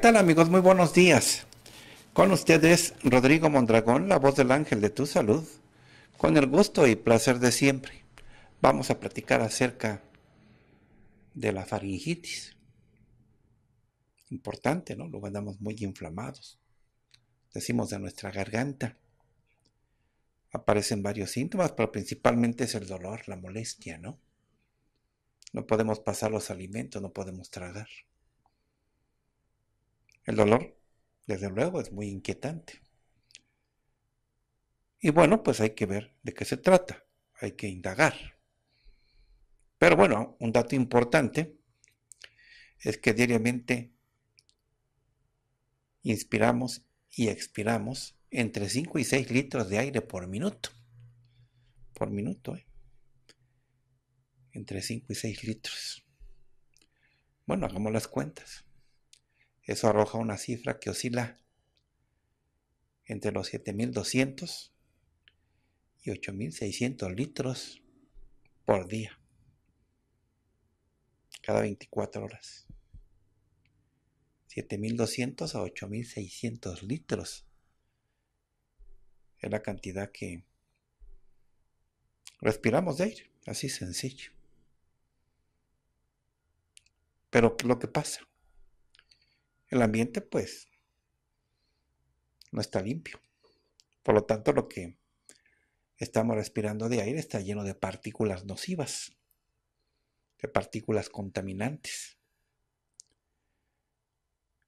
tal amigos? Muy buenos días. Con ustedes Rodrigo Mondragón, la voz del ángel de tu salud, con el gusto y placer de siempre. Vamos a platicar acerca de la faringitis. Importante, ¿no? lo andamos muy inflamados. Decimos de nuestra garganta. Aparecen varios síntomas, pero principalmente es el dolor, la molestia, ¿no? No podemos pasar los alimentos, no podemos tragar el dolor, desde luego, es muy inquietante. Y bueno, pues hay que ver de qué se trata, hay que indagar. Pero bueno, un dato importante es que diariamente inspiramos y expiramos entre 5 y 6 litros de aire por minuto. Por minuto, ¿eh? Entre 5 y 6 litros. Bueno, hagamos las cuentas. Eso arroja una cifra que oscila entre los 7.200 y 8.600 litros por día, cada 24 horas. 7.200 a 8.600 litros es la cantidad que respiramos de aire, así sencillo. Pero lo que pasa? el ambiente pues no está limpio. Por lo tanto, lo que estamos respirando de aire está lleno de partículas nocivas, de partículas contaminantes.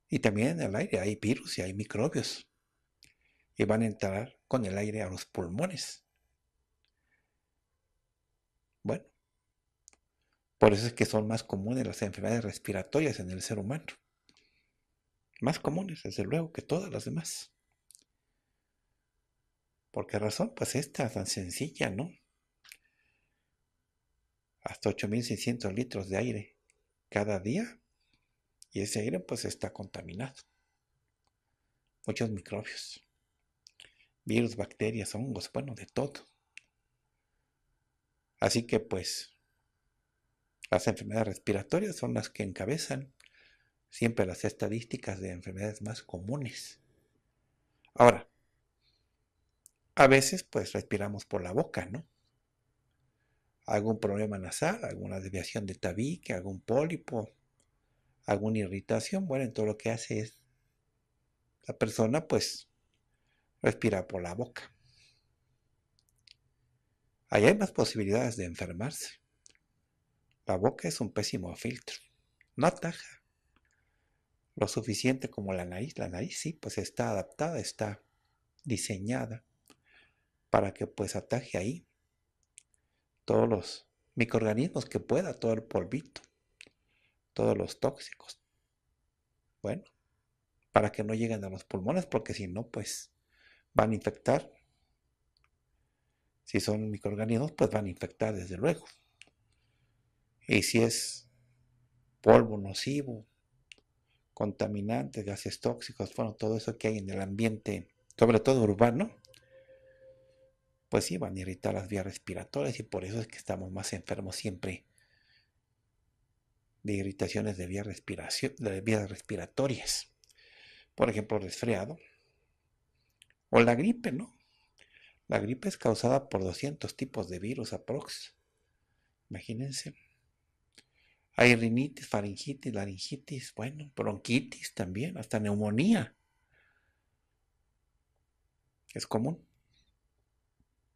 Y también en el aire hay virus y hay microbios. Y van a entrar con el aire a los pulmones. Bueno, por eso es que son más comunes las enfermedades respiratorias en el ser humano más comunes, desde luego, que todas las demás. ¿Por qué razón? Pues esta tan sencilla, ¿no? Hasta 8.600 litros de aire cada día y ese aire pues está contaminado. Muchos microbios, virus, bacterias, hongos, bueno, de todo. Así que pues las enfermedades respiratorias son las que encabezan siempre las estadísticas de enfermedades más comunes. Ahora, a veces pues respiramos por la boca, ¿no? Algún problema nasal, alguna desviación de tabique, algún pólipo, alguna irritación, bueno, en todo lo que hace es la persona pues respira por la boca. Ahí hay más posibilidades de enfermarse. La boca es un pésimo filtro, no ataja lo suficiente como la nariz. La nariz sí, pues está adaptada, está diseñada para que pues ataje ahí todos los microorganismos que pueda, todo el polvito, todos los tóxicos. Bueno, para que no lleguen a los pulmones, porque si no, pues van a infectar. Si son microorganismos, pues van a infectar desde luego. Y si es polvo nocivo, contaminantes, gases tóxicos, bueno, todo eso que hay en el ambiente, sobre todo urbano, pues sí, van a irritar las vías respiratorias y por eso es que estamos más enfermos siempre de irritaciones de, de vías respiratorias. Por ejemplo, resfriado o la gripe, ¿no? La gripe es causada por 200 tipos de virus aprox. Imagínense. Hay rinitis, faringitis, laringitis, bueno, bronquitis también, hasta neumonía. Es común.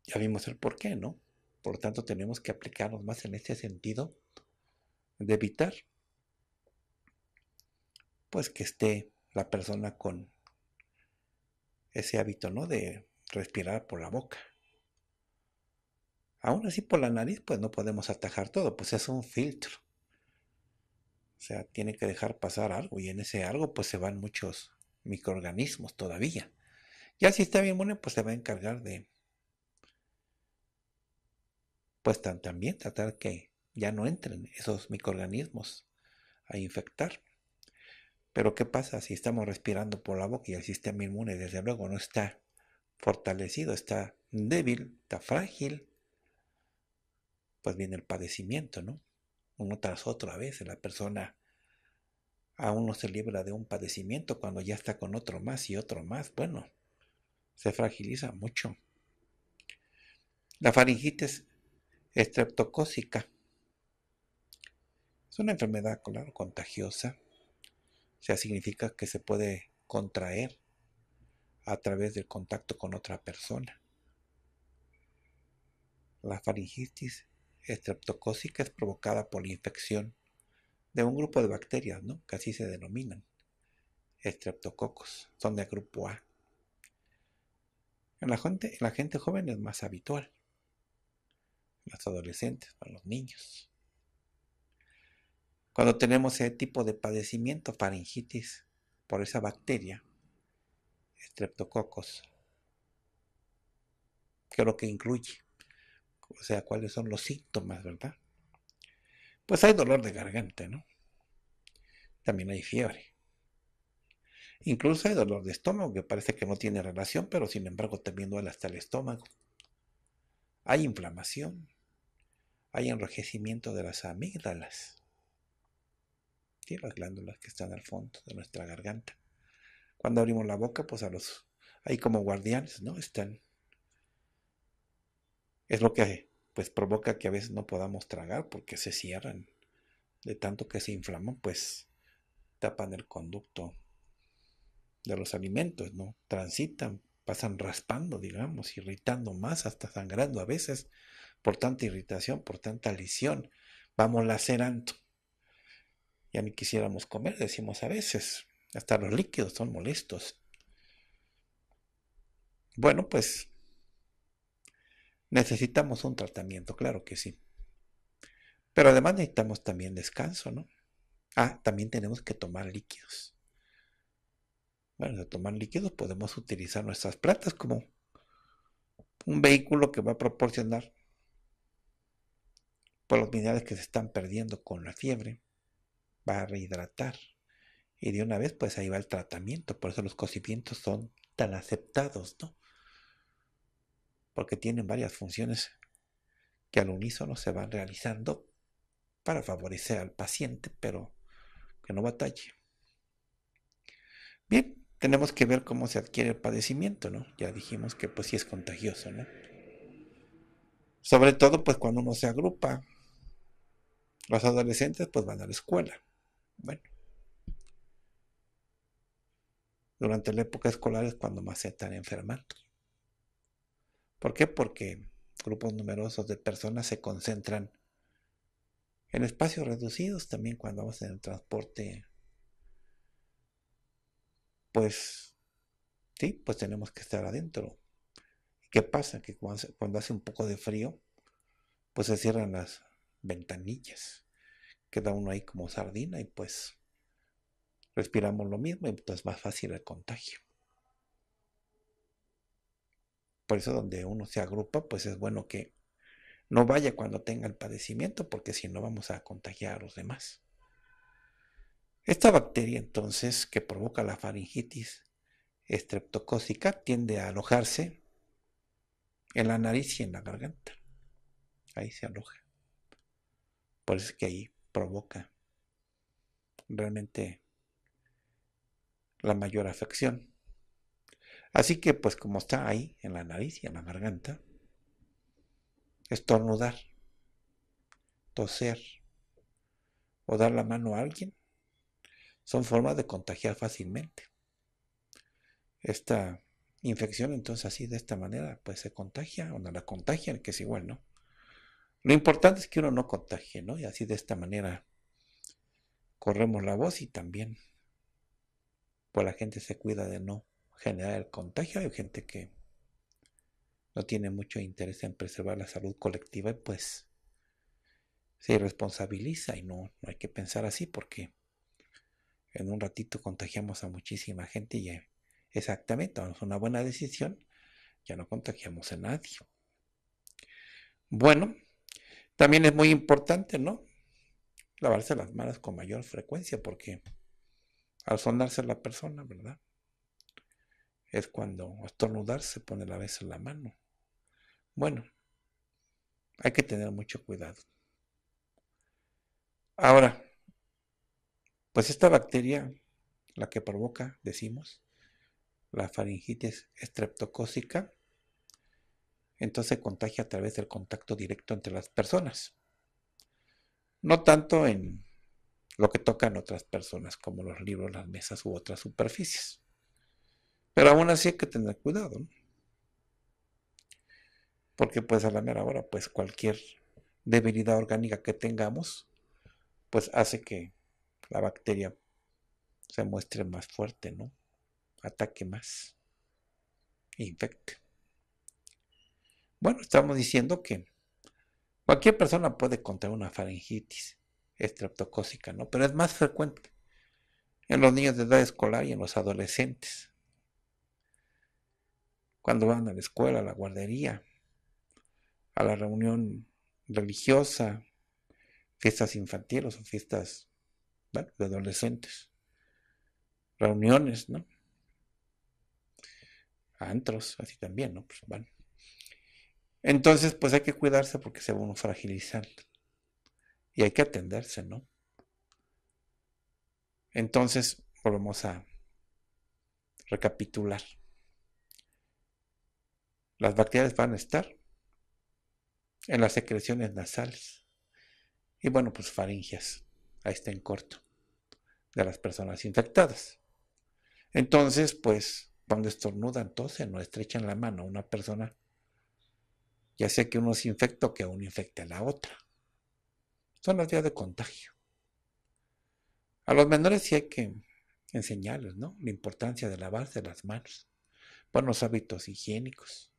Ya vimos el por qué, ¿no? Por lo tanto, tenemos que aplicarnos más en este sentido de evitar pues que esté la persona con ese hábito, ¿no? De respirar por la boca. Aún así, por la nariz, pues no podemos atajar todo, pues es un filtro. O sea, tiene que dejar pasar algo y en ese algo pues se van muchos microorganismos todavía. Y si está inmune pues se va a encargar de pues también tratar que ya no entren esos microorganismos a infectar. Pero ¿qué pasa si estamos respirando por la boca y el sistema inmune desde luego no está fortalecido, está débil, está frágil? Pues viene el padecimiento, ¿no? uno tras otro a veces. La persona aún no se libra de un padecimiento cuando ya está con otro más y otro más. Bueno, se fragiliza mucho. La faringitis estreptocócica es una enfermedad claro, contagiosa. O sea, significa que se puede contraer a través del contacto con otra persona. La faringitis estreptocócica es provocada por la infección de un grupo de bacterias, ¿no? que así se denominan, estreptococos, son de grupo A. En la, gente, en la gente joven es más habitual, en los adolescentes, en los niños. Cuando tenemos ese tipo de padecimiento, faringitis, por esa bacteria, estreptococos, que es lo que incluye o sea, cuáles son los síntomas, ¿verdad? Pues hay dolor de garganta, ¿no? También hay fiebre. Incluso hay dolor de estómago, que parece que no tiene relación, pero sin embargo también duele hasta el estómago. Hay inflamación. Hay enrojecimiento de las amígdalas. ¿sí? Las glándulas que están al fondo de nuestra garganta. Cuando abrimos la boca, pues a los, hay como guardianes, ¿no? Están es lo que pues provoca que a veces no podamos tragar porque se cierran. De tanto que se inflaman, pues tapan el conducto de los alimentos, ¿no? Transitan, pasan raspando, digamos, irritando más, hasta sangrando a veces por tanta irritación, por tanta lesión. Vamos lacerando. Ya ni quisiéramos comer, decimos a veces. Hasta los líquidos son molestos. Bueno, pues Necesitamos un tratamiento, claro que sí. Pero además necesitamos también descanso, ¿no? Ah, también tenemos que tomar líquidos. Bueno, de tomar líquidos podemos utilizar nuestras plantas como un vehículo que va a proporcionar por los minerales que se están perdiendo con la fiebre, va a rehidratar. Y de una vez, pues ahí va el tratamiento. Por eso los cocimientos son tan aceptados, ¿no? porque tienen varias funciones que al unísono se van realizando para favorecer al paciente, pero que no batalle. Bien, tenemos que ver cómo se adquiere el padecimiento, ¿no? Ya dijimos que pues sí es contagioso, ¿no? Sobre todo pues cuando uno se agrupa. Los adolescentes pues van a la escuela. Bueno. Durante la época escolar es cuando más se están enfermando. ¿Por qué? Porque grupos numerosos de personas se concentran en espacios reducidos, también cuando vamos en el transporte, pues sí, pues tenemos que estar adentro. ¿Qué pasa? Que cuando hace un poco de frío, pues se cierran las ventanillas. Queda uno ahí como sardina y pues respiramos lo mismo y entonces pues es más fácil el contagio. Por eso donde uno se agrupa, pues es bueno que no vaya cuando tenga el padecimiento, porque si no vamos a contagiar a los demás. Esta bacteria entonces que provoca la faringitis estreptocócica tiende a alojarse en la nariz y en la garganta. Ahí se aloja. Por eso es que ahí provoca realmente la mayor afección. Así que pues como está ahí en la nariz y en la garganta, estornudar, toser o dar la mano a alguien son formas de contagiar fácilmente. Esta infección entonces así de esta manera pues se contagia o no la contagian, que es igual, ¿no? Lo importante es que uno no contagie, ¿no? Y así de esta manera corremos la voz y también pues la gente se cuida de no generar el contagio. Hay gente que no tiene mucho interés en preservar la salud colectiva y pues se responsabiliza y no, no hay que pensar así porque en un ratito contagiamos a muchísima gente y eh, exactamente, es una buena decisión, ya no contagiamos a nadie. Bueno, también es muy importante, ¿no? Lavarse las manos con mayor frecuencia porque al sonarse la persona, ¿verdad? es cuando estornudar se pone la vez en la mano. Bueno, hay que tener mucho cuidado. Ahora, pues esta bacteria, la que provoca, decimos, la faringitis estreptocócica, entonces contagia a través del contacto directo entre las personas. No tanto en lo que tocan otras personas, como los libros, las mesas u otras superficies. Pero aún así hay que tener cuidado, ¿no? Porque pues a la mera hora, pues cualquier debilidad orgánica que tengamos, pues hace que la bacteria se muestre más fuerte, ¿no? Ataque más, infecte. Bueno, estamos diciendo que cualquier persona puede contraer una faringitis estreptocócica, ¿no? Pero es más frecuente en los niños de edad escolar y en los adolescentes cuando van a la escuela, a la guardería, a la reunión religiosa, fiestas infantiles o fiestas de adolescentes, reuniones, ¿no? antros, así también, ¿no? Pues, bueno. Entonces, pues hay que cuidarse porque se va uno fragilizando. Y hay que atenderse, ¿no? Entonces, volvemos a recapitular. Las bacterias van a estar en las secreciones nasales y bueno, pues faringias, ahí está en corto, de las personas infectadas. Entonces, pues cuando estornudan, tosen o estrechan la mano a una persona, ya sea que uno se infecta o que uno infecte a la otra. Son las vías de contagio. A los menores sí hay que enseñarles, ¿no? La importancia de lavarse las manos, buenos hábitos higiénicos.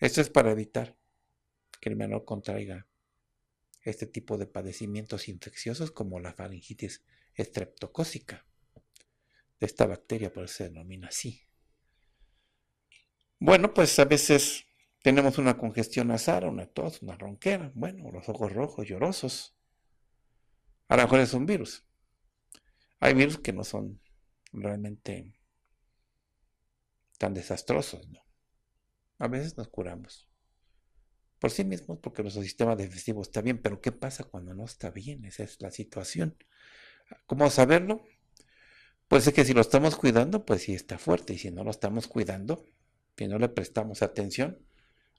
Esto es para evitar que el menor contraiga este tipo de padecimientos infecciosos como la faringitis estreptocócica. De esta bacteria, por eso se denomina así. Bueno, pues a veces tenemos una congestión nasal, una tos, una ronquera, bueno, los ojos rojos, llorosos. A lo mejor es un virus. Hay virus que no son realmente tan desastrosos, ¿no? A veces nos curamos. Por sí mismos, porque nuestro sistema defensivo está bien, pero ¿qué pasa cuando no está bien? Esa es la situación. ¿Cómo saberlo? Pues es que si lo estamos cuidando, pues sí está fuerte. Y si no lo estamos cuidando, si no le prestamos atención,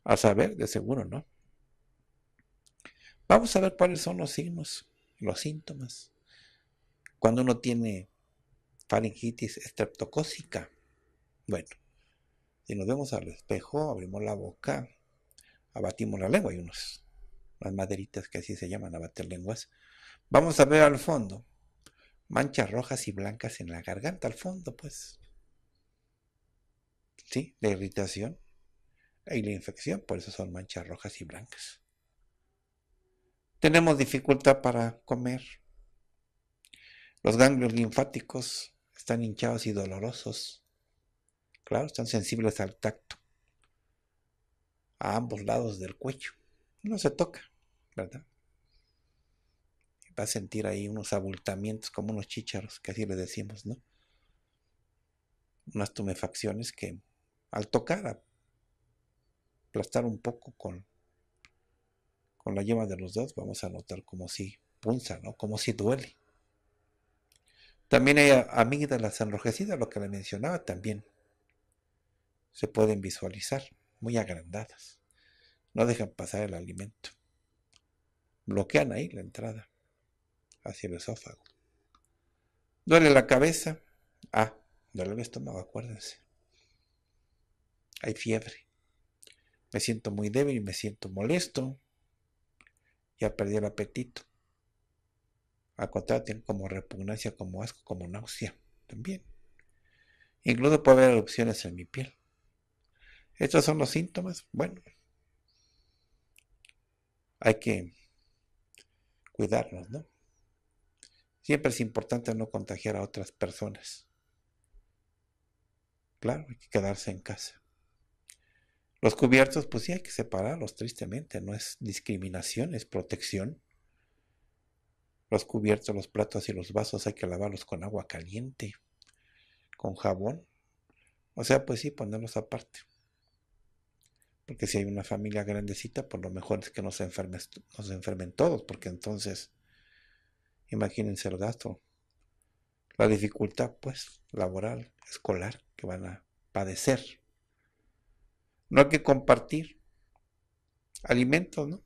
a saber, de seguro, ¿no? Vamos a ver cuáles son los signos, los síntomas. Cuando uno tiene faringitis estreptocócica, bueno, y nos vemos al espejo, abrimos la boca, abatimos la lengua, y unos, unas maderitas que así se llaman, abater lenguas. Vamos a ver al fondo manchas rojas y blancas en la garganta, al fondo, pues. ¿Sí? La irritación y la infección, por eso son manchas rojas y blancas. Tenemos dificultad para comer. Los ganglios linfáticos están hinchados y dolorosos. Claro, están sensibles al tacto. A ambos lados del cuello. No se toca, ¿verdad? Va a sentir ahí unos abultamientos como unos chícharos, que así le decimos, ¿no? Unas tumefacciones que al tocar, aplastar un poco con, con la yema de los dedos, vamos a notar como si punza, ¿no? Como si duele. También hay amígdalas enrojecidas, lo que le mencionaba también se pueden visualizar, muy agrandadas. No dejan pasar el alimento. Bloquean ahí la entrada hacia el esófago. Duele la cabeza. Ah, duele el estómago, acuérdense. Hay fiebre. Me siento muy débil me siento molesto. Ya perdí el apetito. Al como repugnancia, como asco, como náusea también. Incluso puede haber erupciones en mi piel. Estos son los síntomas. Bueno, hay que cuidarnos, ¿no? Siempre es importante no contagiar a otras personas. Claro, hay que quedarse en casa. Los cubiertos, pues sí, hay que separarlos, tristemente. No es discriminación, es protección. Los cubiertos, los platos y los vasos hay que lavarlos con agua caliente, con jabón. O sea, pues sí, ponerlos aparte. Porque si hay una familia grandecita, por lo mejor es que no se, enfermen, todos, porque entonces, imagínense el gasto, la dificultad, pues, laboral, escolar, que van a padecer. No hay que compartir alimentos, ¿no?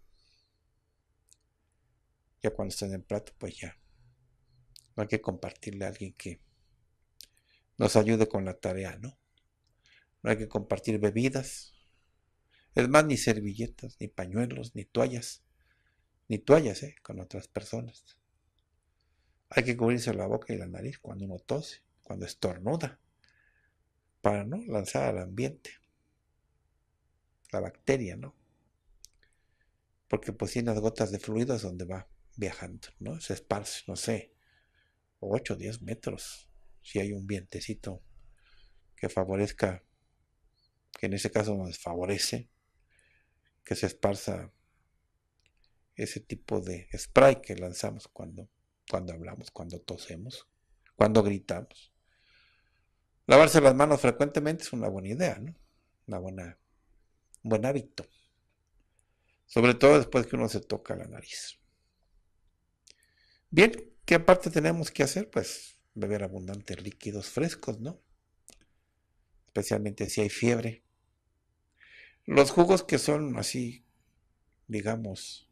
Ya cuando estén en plato, pues ya. No hay que compartirle a alguien que nos ayude con la tarea, ¿no? No hay que compartir bebidas, es más, ni servilletas, ni pañuelos, ni toallas, ni toallas ¿eh? con otras personas. Hay que cubrirse la boca y la nariz cuando uno tose, cuando estornuda, para no lanzar al ambiente la bacteria, ¿no? Porque pues tiene las gotas de fluido es donde va viajando, ¿no? Se esparce, no sé, 8 o 10 metros, si hay un vientecito que favorezca, que en ese caso nos favorece, que se esparza ese tipo de spray que lanzamos cuando, cuando hablamos, cuando tosemos, cuando gritamos. Lavarse las manos frecuentemente es una buena idea, ¿no? Una buena, un buen hábito. Sobre todo después que uno se toca la nariz. Bien, ¿qué aparte tenemos que hacer? Pues beber abundantes líquidos frescos, ¿no? Especialmente si hay fiebre. Los jugos que son así, digamos,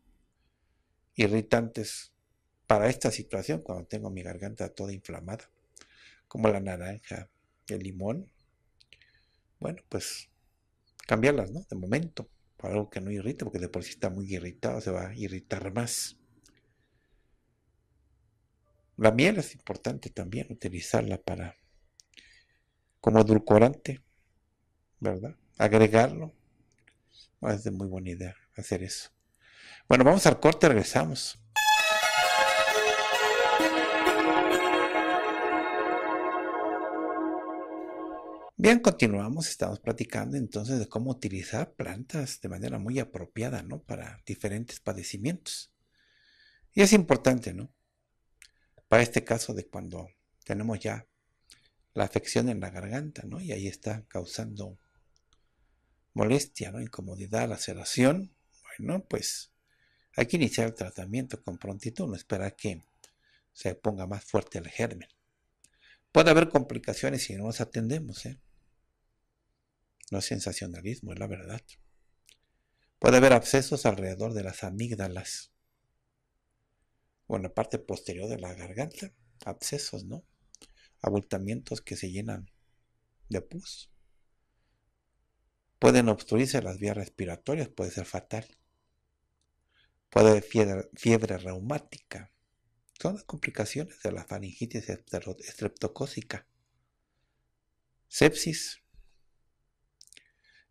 irritantes para esta situación, cuando tengo mi garganta toda inflamada, como la naranja, el limón, bueno, pues cambiarlas, ¿no? De momento, para algo que no irrite, porque de por sí está muy irritado, se va a irritar más. La miel es importante también utilizarla para como edulcorante, ¿verdad? Agregarlo Ah, es de muy buena idea hacer eso. Bueno, vamos al corte, regresamos. Bien, continuamos, estamos platicando entonces de cómo utilizar plantas de manera muy apropiada, ¿no? Para diferentes padecimientos. Y es importante, ¿no? Para este caso de cuando tenemos ya la afección en la garganta, ¿no? Y ahí está causando molestia, ¿no? incomodidad, laceración, bueno, pues hay que iniciar el tratamiento con prontitud, no esperar que se ponga más fuerte el germen. Puede haber complicaciones si no nos atendemos, ¿eh? No es sensacionalismo, es la verdad. Puede haber abscesos alrededor de las amígdalas o en la parte posterior de la garganta, abscesos, ¿no? Abultamientos que se llenan de pus. Pueden obstruirse las vías respiratorias, puede ser fatal. Puede haber fiebre, reumática. Son las complicaciones de la faringitis estreptocócica. Sepsis.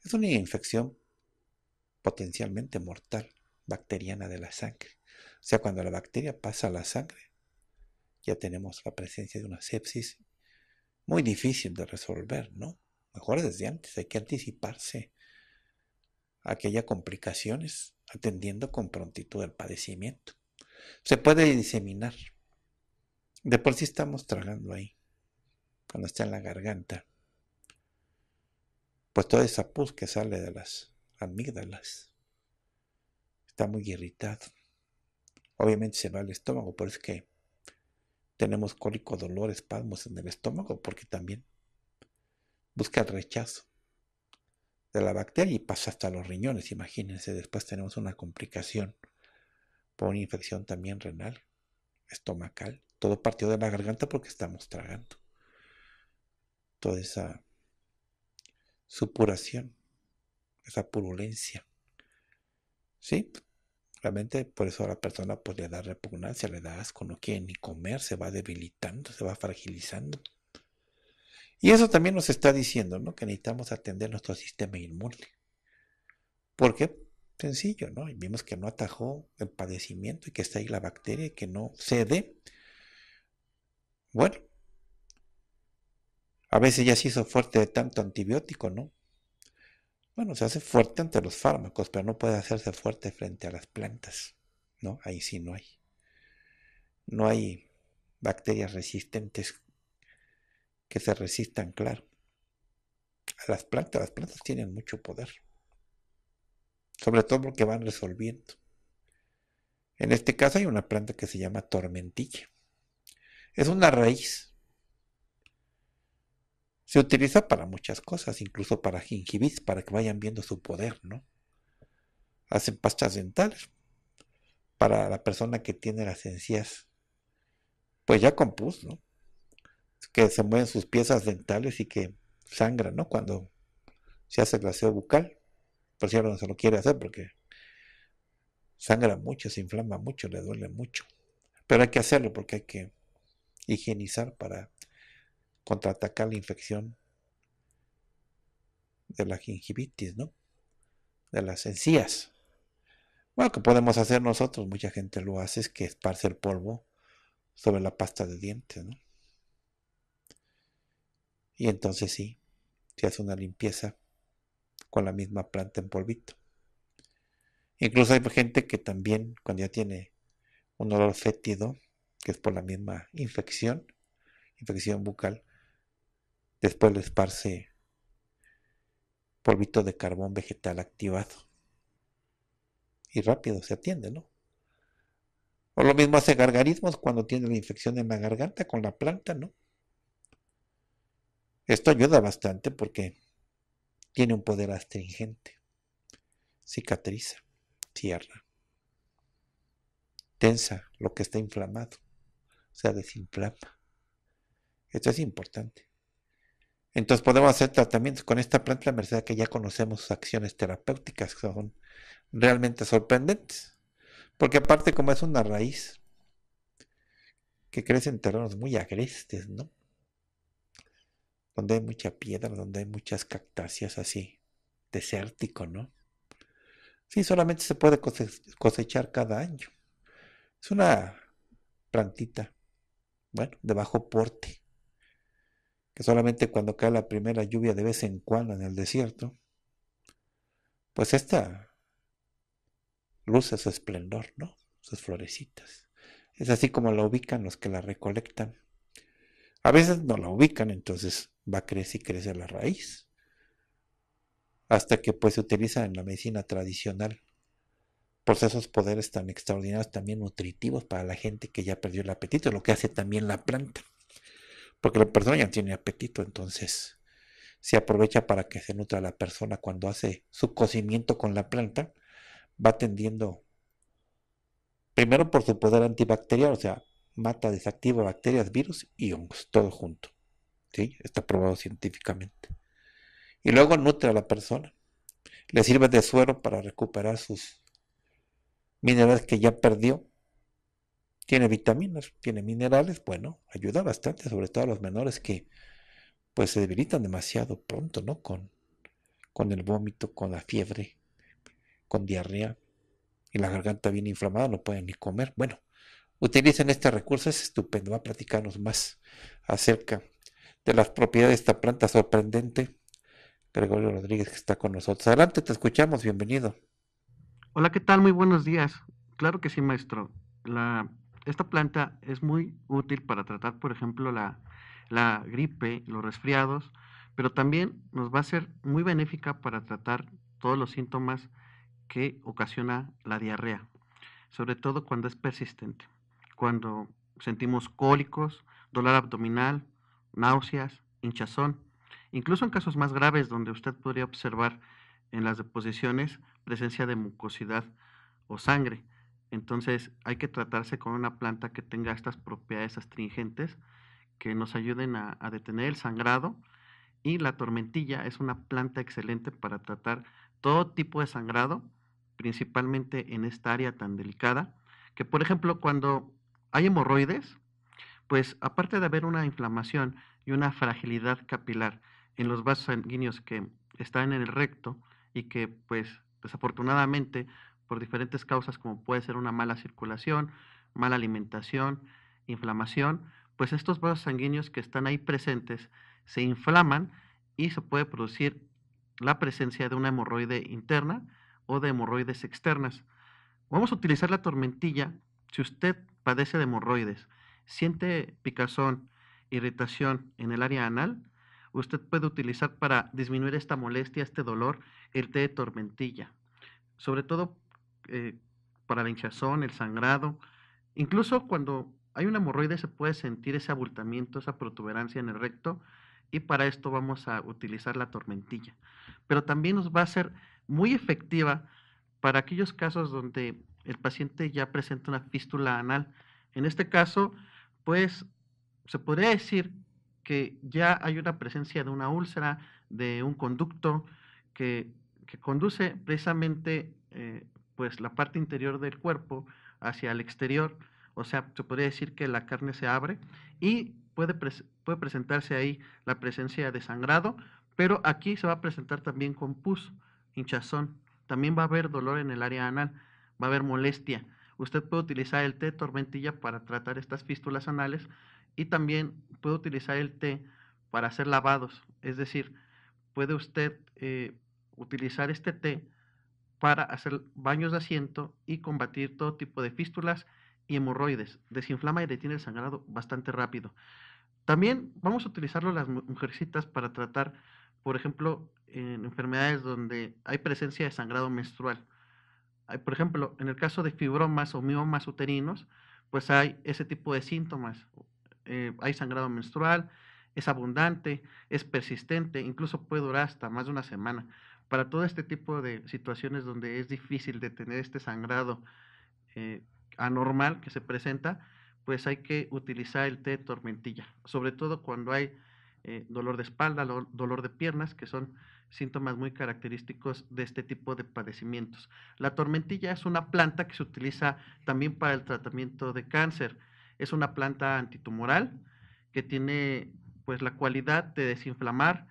Es una infección potencialmente mortal bacteriana de la sangre. O sea, cuando la bacteria pasa a la sangre, ya tenemos la presencia de una sepsis muy difícil de resolver, ¿no? Mejor desde antes, hay que anticiparse a que haya complicaciones, atendiendo con prontitud el padecimiento. Se puede diseminar. De por sí estamos tragando ahí, cuando está en la garganta. Pues toda esa pus que sale de las amígdalas está muy irritado. Obviamente se va al estómago, por es que tenemos cólico, dolor, espasmos en el estómago, porque también busca el rechazo de la bacteria y pasa hasta los riñones. Imagínense, después tenemos una complicación por una infección también renal, estomacal. Todo partió de la garganta porque estamos tragando. Toda esa supuración, esa purulencia. ¿Sí? Realmente por eso a la persona pues, le da repugnancia, le da asco, no quiere ni comer, se va debilitando, se va fragilizando. Y eso también nos está diciendo ¿no? que necesitamos atender nuestro sistema inmune. ¿Por qué? Sencillo, ¿no? Y vimos que no atajó el padecimiento y que está ahí la bacteria y que no cede. Bueno, a veces ya se hizo fuerte de tanto antibiótico, ¿no? Bueno, se hace fuerte ante los fármacos, pero no puede hacerse fuerte frente a las plantas, ¿no? Ahí sí no hay. No hay bacterias resistentes que se resistan, claro. A las plantas, las plantas tienen mucho poder. Sobre todo porque van resolviendo. En este caso hay una planta que se llama tormentilla. Es una raíz. Se utiliza para muchas cosas, incluso para gingivis, para que vayan viendo su poder, ¿no? Hacen pastas dentales para la persona que tiene las encías, pues ya compus, ¿no? que se mueven sus piezas dentales y que sangra, ¿no? Cuando se hace el bucal. Por cierto, no se lo quiere hacer porque sangra mucho, se inflama mucho, le duele mucho. Pero hay que hacerlo porque hay que higienizar para contraatacar la infección de la gingivitis, ¿no? De las encías. Bueno, que podemos hacer nosotros? Mucha gente lo hace, es que esparce el polvo sobre la pasta de dientes, ¿no? Y entonces sí, se hace una limpieza con la misma planta en polvito. Incluso hay gente que también, cuando ya tiene un olor fétido, que es por la misma infección, infección bucal, después le esparce polvito de carbón vegetal activado. Y rápido se atiende, ¿no? O lo mismo hace gargarismos cuando tiene la infección en la garganta con la planta, ¿no? Esto ayuda bastante porque tiene un poder astringente. Cicatriza, cierra. Tensa lo que está inflamado. O sea, desinflama. Esto es importante. Entonces podemos hacer tratamientos con esta planta a merced que ya conocemos sus acciones terapéuticas que son realmente sorprendentes. Porque aparte como es una raíz que crece en terrenos muy agrestes, ¿no? donde hay mucha piedra, donde hay muchas cactáceas así, desértico, ¿no? Sí, solamente se puede cosechar cada año. Es una plantita, bueno, de bajo porte, que solamente cuando cae la primera lluvia de vez en cuando en el desierto, pues esta luce su esplendor, ¿no? Sus florecitas. Es así como la ubican los que la recolectan. A veces no la ubican, entonces va a crecer y crecer la raíz. Hasta que pues se utiliza en la medicina tradicional. por esos poderes tan extraordinarios, también nutritivos para la gente que ya perdió el apetito, lo que hace también la planta. Porque la persona ya tiene apetito, entonces se aprovecha para que se nutra la persona cuando hace su cocimiento con la planta, va tendiendo primero por su poder antibacterial, o sea, mata, desactiva bacterias, virus y hongos, todo junto. Está probado científicamente. Y luego nutre a la persona. Le sirve de suero para recuperar sus minerales que ya perdió. Tiene vitaminas, tiene minerales, bueno, ayuda bastante, sobre todo a los menores que pues se debilitan demasiado pronto, ¿no? Con, con el vómito, con la fiebre, con diarrea y la garganta bien inflamada, no pueden ni comer. Bueno, utilicen este recurso, es estupendo. Va a platicarnos más acerca de las propiedades de esta planta sorprendente. Gregorio Rodríguez que está con nosotros. Adelante, te escuchamos, bienvenido. Hola, ¿qué tal? Muy buenos días. Claro que sí, maestro. La, esta planta es muy útil para tratar, por ejemplo, la, la gripe, los resfriados, pero también nos va a ser muy benéfica para tratar todos los síntomas que ocasiona la diarrea, sobre todo cuando es persistente, cuando sentimos cólicos, dolor abdominal, náuseas, hinchazón, incluso en casos más graves donde usted podría observar en las deposiciones presencia de mucosidad o sangre. Entonces hay que tratarse con una planta que tenga estas propiedades astringentes que nos ayuden a, detener el sangrado y la tormentilla es una planta excelente para tratar todo tipo de sangrado, principalmente en esta área tan delicada, que por ejemplo cuando hay hemorroides, pues aparte de haber una inflamación y una fragilidad capilar en los vasos sanguíneos que están en el recto y que pues desafortunadamente por diferentes causas como puede ser una mala circulación, mala alimentación, inflamación, pues estos vasos sanguíneos que están ahí presentes se inflaman y se puede producir la presencia de una hemorroide interna o de hemorroides externas. Vamos a utilizar la tormentilla si usted padece de hemorroides siente picazón, irritación en el área anal, usted puede utilizar para disminuir esta molestia, este dolor, el té de tormentilla. Sobre todo eh, para la hinchazón, el sangrado. Incluso cuando hay una hemorroide se puede sentir ese abultamiento, esa protuberancia en el recto y para esto vamos a utilizar la tormentilla. Pero también nos va a ser muy efectiva para aquellos casos donde el paciente ya presenta una fístula anal. En este caso, pues se podría decir que ya hay una presencia de una úlcera, de un conducto que, conduce precisamente eh, pues la parte interior del cuerpo hacia el exterior, o sea, se podría decir que la carne se abre y puede, puede presentarse ahí la presencia de sangrado, pero aquí se va a presentar también con pus, hinchazón, también va a haber dolor en el área anal, va a haber molestia, Usted puede utilizar el té tormentilla para tratar estas fístulas anales y también puede utilizar el té para hacer lavados. Es decir, puede usted eh, utilizar este té para hacer baños de asiento y combatir todo tipo de fístulas y hemorroides. Desinflama y detiene el sangrado bastante rápido. También vamos a utilizarlo las mujercitas para tratar, por ejemplo, en enfermedades donde hay presencia de sangrado menstrual por ejemplo, en el caso de fibromas o miomas uterinos, pues hay ese tipo de síntomas. Eh, hay sangrado menstrual, es abundante, es persistente, incluso puede durar hasta más de una semana. Para todo este tipo de situaciones donde es difícil detener este sangrado eh, anormal que se presenta, pues hay que utilizar el té de tormentilla, sobre todo cuando hay eh, dolor de espalda, dolor de piernas, que son síntomas muy característicos de este tipo de padecimientos. La tormentilla es una planta que se utiliza también para el tratamiento de cáncer. Es una planta antitumoral que tiene pues la cualidad de desinflamar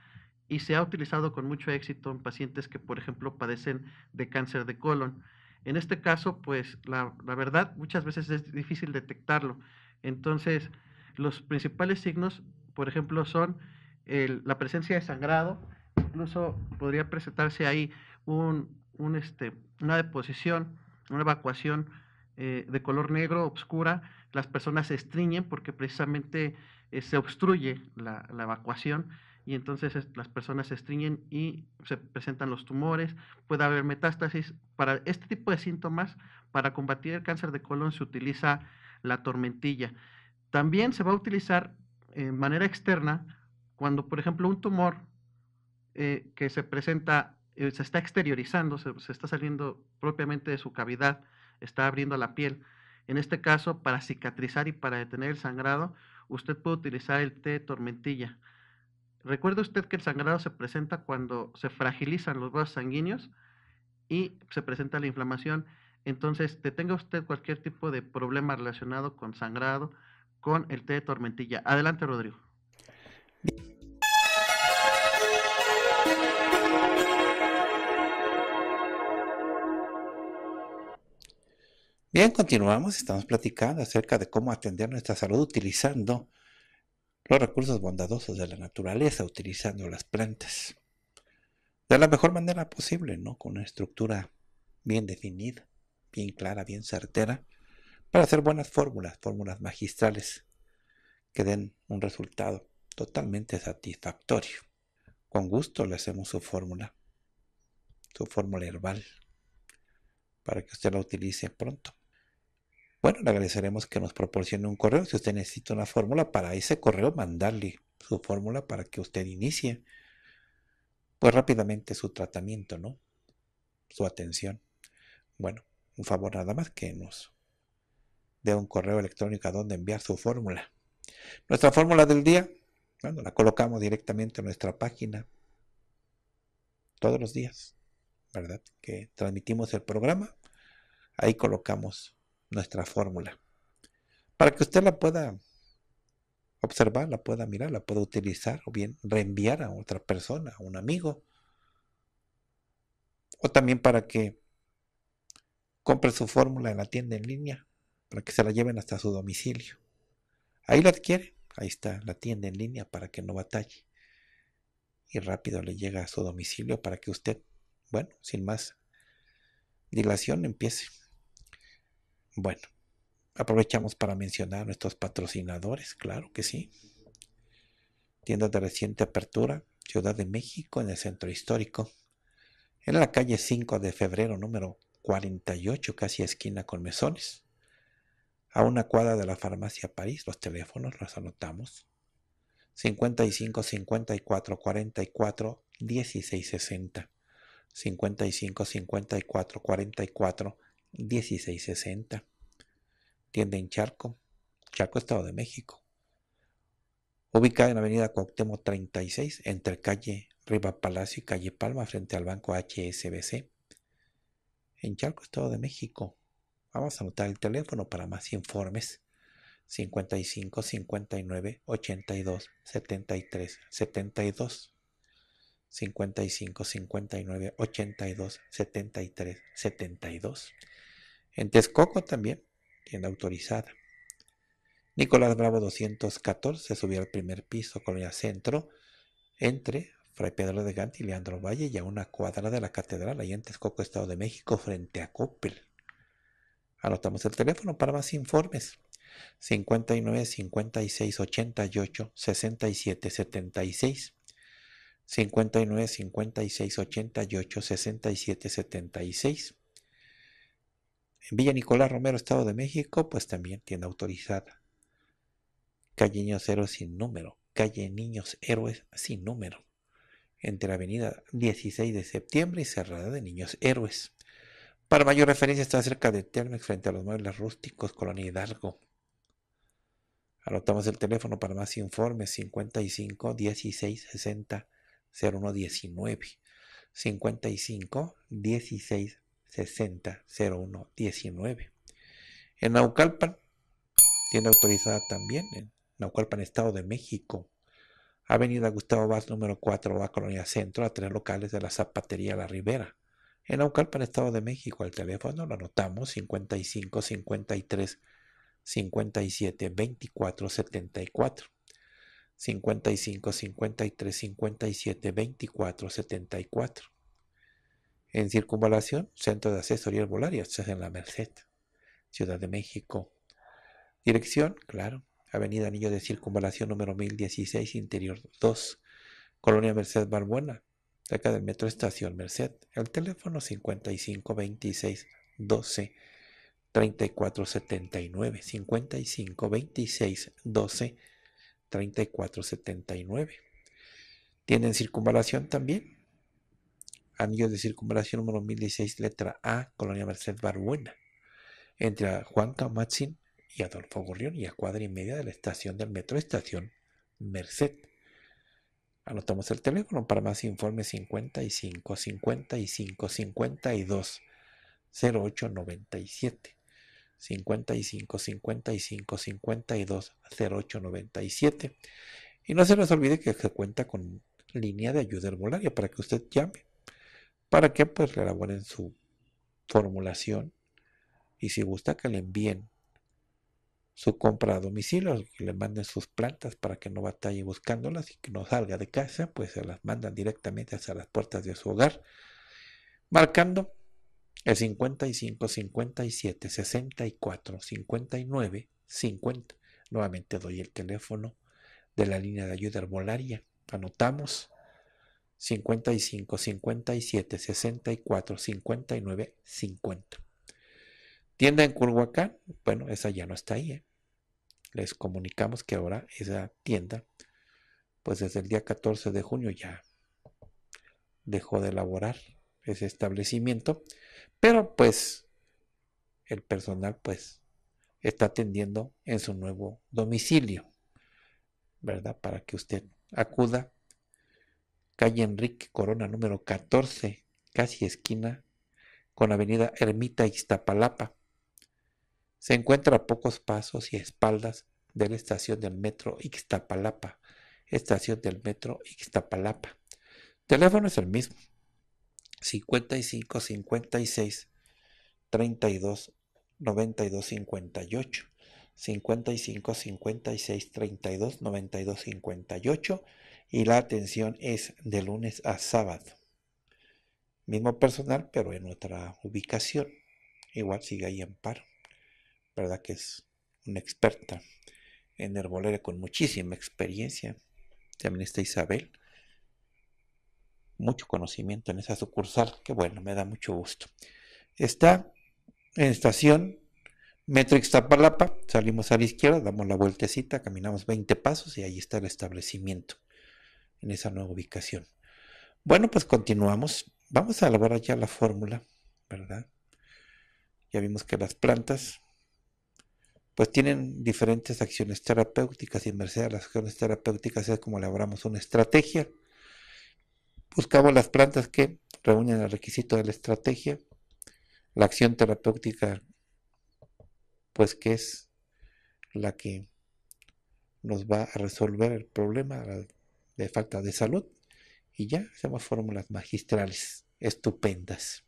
y se ha utilizado con mucho éxito en pacientes que, por ejemplo, padecen de cáncer de colon. En este caso, pues la verdad muchas veces es difícil detectarlo. Entonces, los principales signos por ejemplo, son la presencia de sangrado, incluso podría presentarse ahí un, este, una deposición, una evacuación eh, de color negro, oscura, las personas se estriñen porque precisamente eh, se obstruye la, evacuación y entonces las personas se estriñen y se presentan los tumores, puede haber metástasis. Para este tipo de síntomas, para combatir el cáncer de colon se utiliza la tormentilla. También se va a utilizar en manera externa, cuando por ejemplo un tumor eh, que se presenta, eh, se está exteriorizando, se, está saliendo propiamente de su cavidad, está abriendo la piel. En este caso, para cicatrizar y para detener el sangrado, usted puede utilizar el té tormentilla. Recuerde usted que el sangrado se presenta cuando se fragilizan los vasos sanguíneos y se presenta la inflamación. Entonces, detenga usted cualquier tipo de problema relacionado con sangrado, con el té de tormentilla. Adelante, Rodrigo. Bien, continuamos. Estamos platicando acerca de cómo atender nuestra salud utilizando los recursos bondadosos de la naturaleza, utilizando las plantas. De la mejor manera posible, ¿no? Con una estructura bien definida, bien clara, bien certera para hacer buenas fórmulas, fórmulas magistrales que den un resultado totalmente satisfactorio. Con gusto le hacemos su fórmula, su fórmula herbal, para que usted la utilice pronto. Bueno, le agradeceremos que nos proporcione un correo. Si usted necesita una fórmula, para ese correo mandarle su fórmula para que usted inicie pues rápidamente su tratamiento, ¿no? Su atención. Bueno, un favor nada más que nos de un correo electrónico a donde enviar su fórmula. Nuestra fórmula del día, bueno, la colocamos directamente en nuestra página todos los días, ¿verdad? Que transmitimos el programa, ahí colocamos nuestra fórmula. Para que usted la pueda observar, la pueda mirar, la pueda utilizar o bien reenviar a otra persona, a un amigo. O también para que compre su fórmula en la tienda en línea para que se la lleven hasta su domicilio. Ahí la adquiere, ahí está la tienda en línea para que no batalle. Y rápido le llega a su domicilio para que usted, bueno, sin más dilación, empiece. Bueno, aprovechamos para mencionar nuestros patrocinadores, claro que sí. Tienda de reciente apertura, Ciudad de México, en el centro histórico. En la calle 5 de febrero, número 48, casi esquina con mesones. A una cuadra de la farmacia París, los teléfonos los anotamos. 55 54 44 1660 55 54 44 1660 60. Tienda en Charco, Charco, Estado de México. Ubicada en la avenida Cuauhtémoc 36, entre calle Riva Palacio y calle Palma, frente al banco HSBC. En Charco, Estado de México. Vamos a anotar el teléfono para más informes. 55 59 82 73 72. 55 59 82 73 72. En Texcoco también, tienda autorizada. Nicolás Bravo 214 subió al primer piso, Colonia Centro, entre Fray Pedro de Gante y Leandro Valle, y a una cuadra de la catedral, ahí en Texcoco, Estado de México, frente a Coppel. Anotamos el teléfono para más informes. 59 56 88 67 76. 59 56 88 67 76. En Villa Nicolás Romero, Estado de México, pues también tiene autorizada. Calle Niños Héroes sin número. Calle Niños Héroes sin número. Entre la avenida 16 de septiembre y cerrada de Niños Héroes. Para mayor referencia está cerca de Telmex frente a los muebles rústicos, Colonia Hidalgo. Anotamos el teléfono para más informes 55 16 60 01 19. 55 16 60 01 19. En Naucalpan, tiene autorizada también, en Naucalpan, Estado de México. Avenida Gustavo Vaz, número 4, la Colonia Centro, a tres locales de la Zapatería La Ribera. En Aucalpan, Estado de México, al teléfono lo anotamos 55 53 57 24 74. 55 53 57 24 74. En circunvalación, Centro de Asesoría Herbolaria, esto es en La Merced, Ciudad de México. Dirección, claro, Avenida Anillo de Circunvalación número 1016, Interior 2, Colonia Merced Barbuena cerca del metro Estación Merced, el teléfono 5526 12 55 5526 12 79. Tienen circunvalación también. Anillo de circunvalación número 1016, letra A, Colonia Merced Barbuena, entre Juan Camatzin y Adolfo Gorrión y a cuadra y media de la estación del metro Estación Merced. Anotamos el teléfono para más informes 55 55 52 08 97. 55 55 52 08 97. Y no se nos olvide que se cuenta con línea de ayuda herbolaria para que usted llame, para que pues le elaboren su formulación y si gusta que le envíen su compra a domicilio, le manden sus plantas para que no batalle buscándolas y que no salga de casa, pues se las mandan directamente hacia las puertas de su hogar, marcando el 55, 57, 64, 59, 50. Nuevamente doy el teléfono de la línea de ayuda herbolaria, Anotamos 55, 57, 64, 59, 50. Tienda en Curhuacán, bueno, esa ya no está ahí. ¿eh? les comunicamos que ahora esa tienda, pues desde el día 14 de junio ya dejó de elaborar ese establecimiento, pero pues el personal pues está atendiendo en su nuevo domicilio, ¿verdad? Para que usted acuda. Calle Enrique Corona número 14, casi esquina con Avenida Ermita Iztapalapa. Se encuentra a pocos pasos y espaldas de la estación del metro Ixtapalapa. Estación del metro Ixtapalapa. Teléfono es el mismo. 55 56 32 92 58. 55 56 32 92 58 y la atención es de lunes a sábado. Mismo personal, pero en otra ubicación. Igual sigue ahí en paro. ¿verdad? Que es una experta en herbolera con muchísima experiencia. También está Isabel. Mucho conocimiento en esa sucursal, que bueno, me da mucho gusto. Está en estación Metro Ixtapalapa, salimos a la izquierda, damos la vueltecita, caminamos 20 pasos y ahí está el establecimiento en esa nueva ubicación. Bueno, pues continuamos. Vamos a elaborar ya la fórmula, ¿verdad? Ya vimos que las plantas pues tienen diferentes acciones terapéuticas y en merced las acciones terapéuticas es como elaboramos una estrategia. Buscamos las plantas que reúnen el requisito de la estrategia, la acción terapéutica, pues que es la que nos va a resolver el problema de falta de salud y ya hacemos fórmulas magistrales estupendas.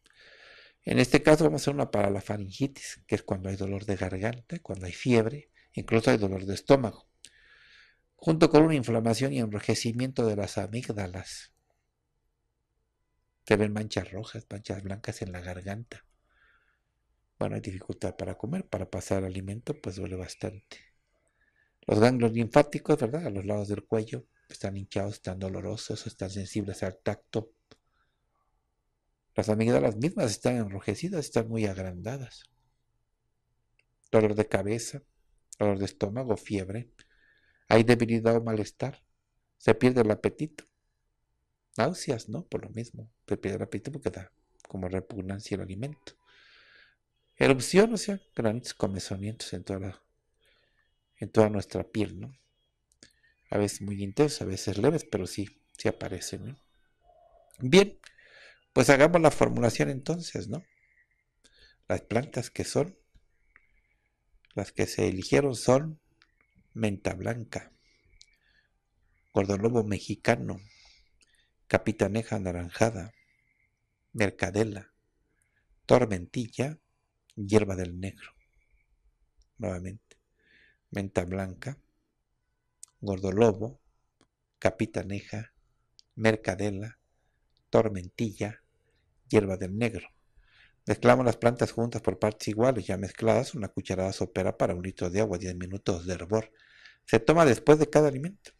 En este caso vamos a hacer una para la faringitis, que es cuando hay dolor de garganta, cuando hay fiebre, incluso hay dolor de estómago, junto con una inflamación y enrojecimiento de las amígdalas. Se ven manchas rojas, manchas blancas en la garganta. Bueno, hay dificultad para comer, para pasar alimento, pues duele bastante. Los ganglios linfáticos, ¿verdad? A los lados del cuello, pues están hinchados, están dolorosos, están sensibles al tacto, las amigdalas mismas están enrojecidas, están muy agrandadas. Dolor de cabeza, dolor de estómago, fiebre. Hay debilidad o malestar. Se pierde el apetito. Náuseas, ¿no? Por lo mismo. Se pierde el apetito porque da como repugnancia el alimento. Erupción, o sea, grandes comezonientos en toda, en toda nuestra piel, ¿no? A veces muy intensos, a veces leves, pero sí, sí aparecen, ¿no? Bien. Pues hagamos la formulación entonces, ¿no? Las plantas que son, las que se eligieron son menta blanca, gordolobo mexicano, capitaneja anaranjada, mercadela, tormentilla, hierba del negro. Nuevamente, menta blanca, gordolobo, capitaneja, mercadela, tormentilla, hierba del negro. Mezclamos las plantas juntas por partes iguales, ya mezcladas, una cucharada sopera para un litro de agua, 10 minutos de hervor. Se toma después de cada alimento.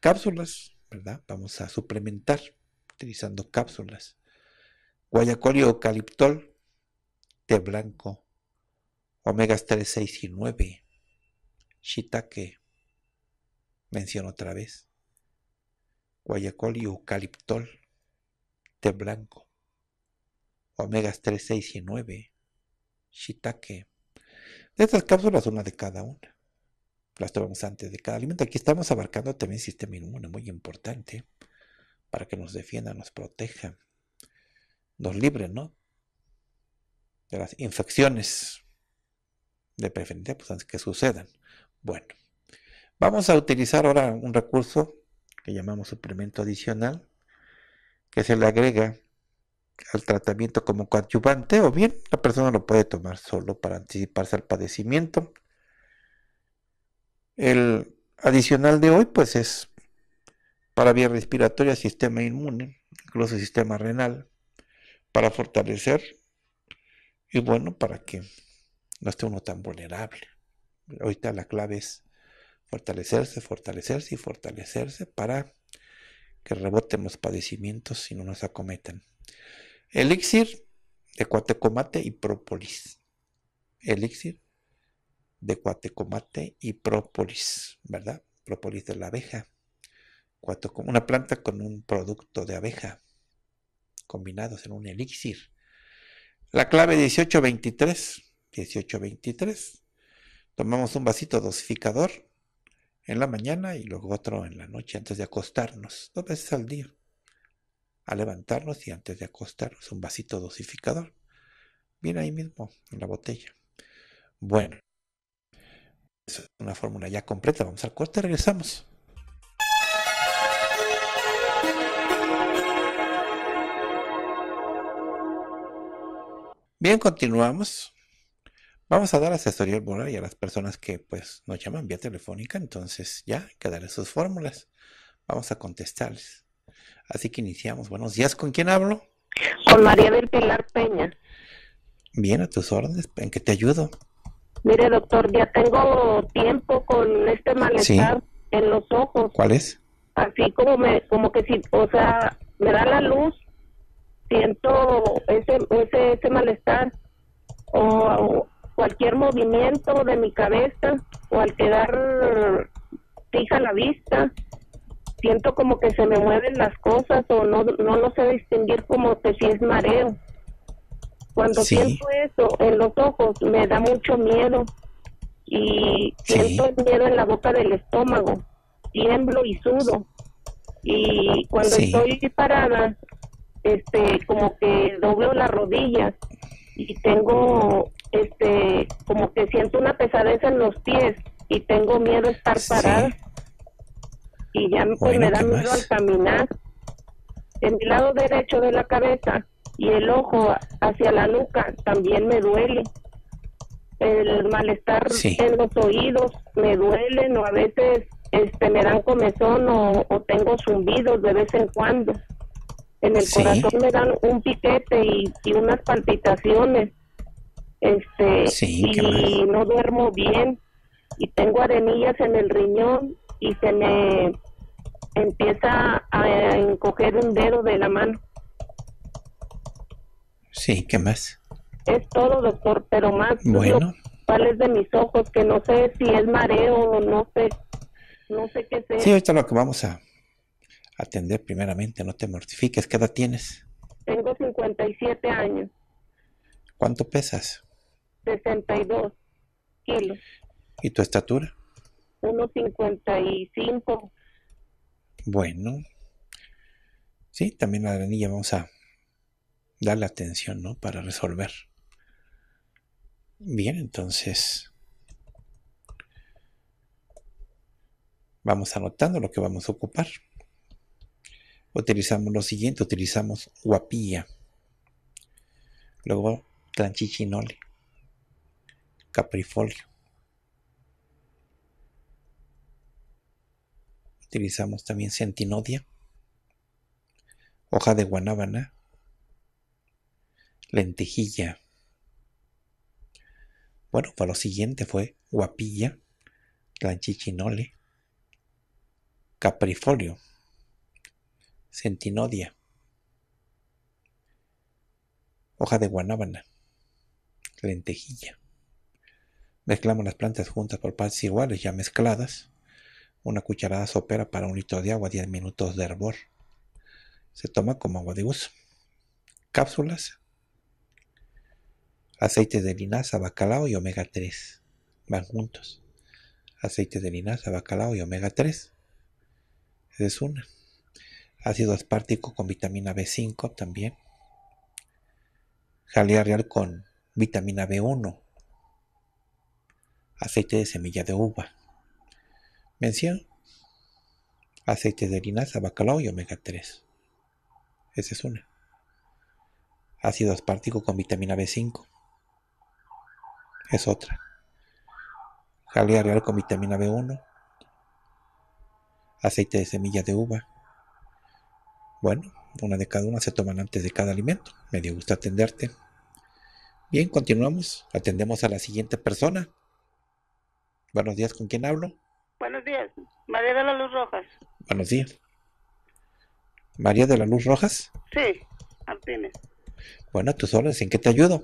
Cápsulas, ¿verdad? Vamos a suplementar utilizando cápsulas. Guayacol y eucaliptol, té blanco, omegas 3, 6 y 9, shiitake, menciono otra vez, guayacol y eucaliptol, blanco, omegas 3, 6 y 9, shiitake. De estas cápsulas, una de cada una. Las tomamos antes de cada alimento. Aquí estamos abarcando también el sistema inmune, muy importante, para que nos defienda, nos proteja, nos libre, ¿no? De las infecciones, de preferencia, pues antes que sucedan. Bueno, vamos a utilizar ahora un recurso que llamamos suplemento adicional que se le agrega al tratamiento como coadyuvante o bien la persona lo puede tomar solo para anticiparse al padecimiento. El adicional de hoy pues es para vía respiratoria, sistema inmune, incluso sistema renal, para fortalecer y bueno, para que no esté uno tan vulnerable. Ahorita la clave es fortalecerse, fortalecerse y fortalecerse para que reboten los padecimientos y no nos acometan. Elixir de cuatecomate y própolis. Elixir de cuatecomate y própolis, ¿verdad? Propolis de la abeja. Una planta con un producto de abeja combinados en un elixir. La clave 1823, 1823. Tomamos un vasito dosificador en la mañana y luego otro en la noche antes de acostarnos, dos veces al día. A levantarnos y antes de acostarnos, un vasito dosificador. Viene ahí mismo, en la botella. Bueno, es una fórmula ya completa. Vamos al corte, regresamos. Bien, continuamos. Vamos a dar asesoría al borrar y a las personas que pues nos llaman vía telefónica, entonces ya, que darles sus fórmulas. Vamos a contestarles. Así que iniciamos. Buenos días, ¿con quién hablo? Con María del Pilar Peña. Bien, a tus órdenes, ¿en qué te ayudo? Mire, doctor, ya tengo tiempo con este malestar en los ojos. ¿Cuál es? Así como me, como que si, o sea, me da la luz, siento ese, ese, ese malestar. o cualquier movimiento de mi cabeza o al quedar fija la vista, siento como que se me mueven las cosas o no, no lo sé distinguir como que si es mareo. Cuando siento eso en los ojos me da mucho miedo y siento el miedo en la boca del estómago, tiemblo y sudo. Y cuando estoy parada, este, como que doblo las rodillas y tengo este, como que siento una pesadez en los pies y tengo miedo de estar parada. Y ya pues, me da miedo al caminar. En mi lado derecho de la cabeza y el ojo hacia la nuca también me duele. El malestar en los oídos me duelen o a veces este, me dan comezón o, tengo zumbidos de vez en cuando. En el corazón me dan un piquete y unas palpitaciones este y no duermo bien y tengo arenillas en el riñón y se me empieza a encoger un dedo de la mano. Sí, ¿qué más? Es todo, doctor, pero más bueno. cuáles de mis ojos, que no sé si es mareo o no sé, no sé qué es Sí, es lo que vamos a atender primeramente, no te mortifiques, ¿qué edad tienes? Tengo 57 años. ¿Cuánto pesas? 62 kilos. ¿Y tu estatura? 1,55. Bueno. Sí, también la granilla vamos a darle atención, ¿no? Para resolver. Bien, entonces. Vamos anotando lo que vamos a ocupar. Utilizamos lo siguiente, utilizamos guapilla. Luego tranchichinole caprifolio. Utilizamos también centinodia, hoja de guanábana, lentejilla. Bueno, para lo siguiente fue guapilla, Lanchichinole. caprifolio, centinodia, hoja de guanábana, lentejilla. Mezclamos las plantas juntas por partes iguales ya mezcladas. Una cucharada sopera para un litro de agua, 10 minutos de hervor. Se toma como agua de uso. Cápsulas. Aceite de linaza, bacalao y omega 3. Van juntos. Aceite de linaza, bacalao y omega 3. Esa es una. Ácido aspartico con vitamina B5 también. Jalea real con vitamina B1 aceite de semilla de uva. Mención. Aceite de linaza, bacalao y omega 3. Esa es una. Ácido aspartico con vitamina B5. Es otra. Jalea real con vitamina B1. Aceite de semilla de uva. Bueno, una de cada una se toman antes de cada alimento. Me dio gusto atenderte. Bien, continuamos. Atendemos a la siguiente persona. Buenos días, ¿con quién hablo? Buenos días, María de la Luz Rojas. Buenos días. ¿María de la Luz Rojas? Sí, Martínez. Bueno, tú solas ¿en qué te ayudo?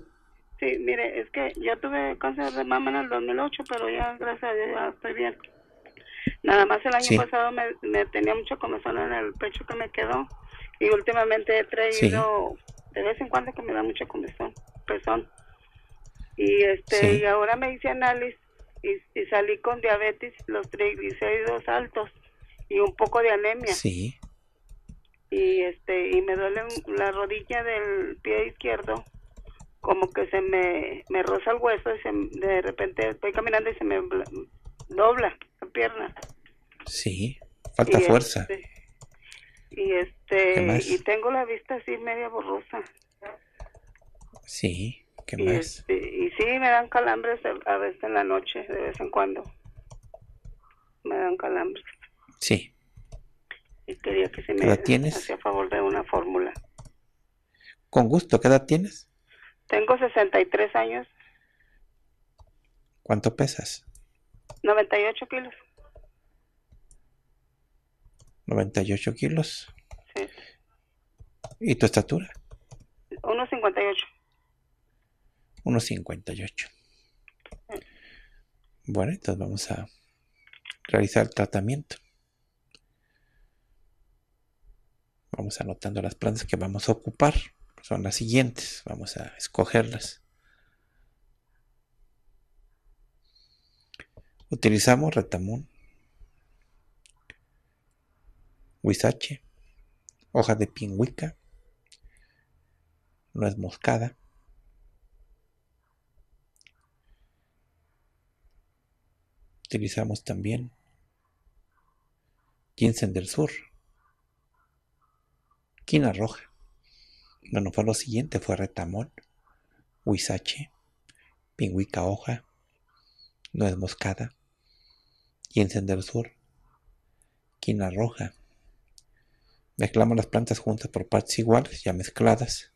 Sí, mire, es que yo tuve cáncer de mama en el 2008, pero ya, gracias a Dios, estoy bien. Nada más el año pasado me, tenía mucho comezón en el pecho que me quedó. Y últimamente he traído, de vez en cuando que me da mucha comezón, pezón. Y este y ahora me hice análisis y, salí con diabetes, los triglicéridos altos y un poco de anemia. Sí. Y este y me duele la rodilla del pie izquierdo, como que se me, me roza el hueso y de repente estoy caminando y se me dobla la pierna. Sí, falta fuerza. Este, y este y tengo la vista así media borrosa. Sí y, si este, sí, me dan calambres a veces en la noche, de vez en cuando. Me dan calambres. Sí. Y quería que se me tienes? a favor de una fórmula. Con gusto, ¿qué edad tienes? Tengo 63 años. ¿Cuánto pesas? 98 kilos. 98 kilos. ¿Y tu estatura? 1,58. 1,58. Bueno, entonces vamos a realizar el tratamiento. Vamos anotando las plantas que vamos a ocupar. Son las siguientes. Vamos a escogerlas. Utilizamos retamón, huizache, hoja de pingüica, nuez moscada, utilizamos también ginseng del sur, quina roja. Bueno, fue lo siguiente, fue retamón huizache, pingüica hoja, nuez moscada, ginseng del sur, quina roja. Mezclamos las plantas juntas por partes iguales, ya mezcladas.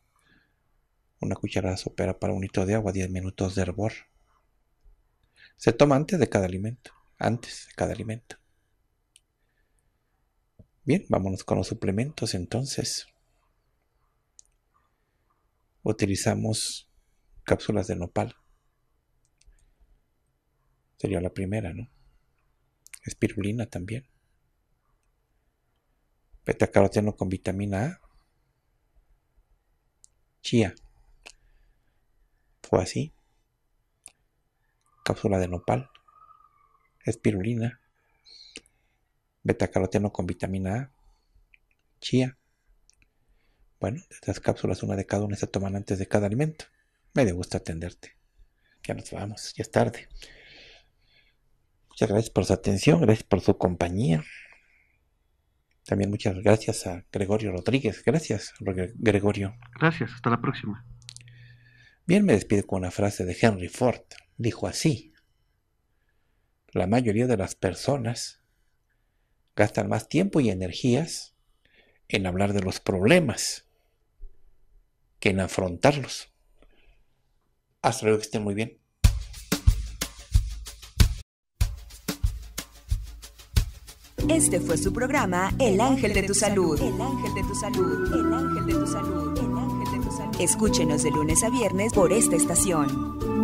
Una cucharada sopera para un litro de agua, 10 minutos de hervor. Se toma antes de cada alimento, antes de cada alimento. Bien, vámonos con los suplementos entonces. Utilizamos cápsulas de nopal. Sería la primera, ¿no? Espirulina también. Betacaroteno con vitamina A. Chía. Fue así cápsula de nopal, espirulina, betacaroteno con vitamina A, chía. Bueno, estas cápsulas, una de cada una se toman antes de cada alimento. Me gusta atenderte. Ya nos vamos, ya es tarde. Muchas gracias por su atención, gracias por su compañía. También muchas gracias a Gregorio Rodríguez. Gracias, Gregorio. Gracias, hasta la próxima. Bien, me despido con una frase de Henry Ford dijo así. La mayoría de las personas gastan más tiempo y energías en hablar de los problemas que en afrontarlos. Hasta luego, que estén muy bien. Este fue su programa El Ángel de tu Salud. El Ángel de tu Salud. de El Ángel de tu Salud. Escúchenos de lunes a viernes por esta estación.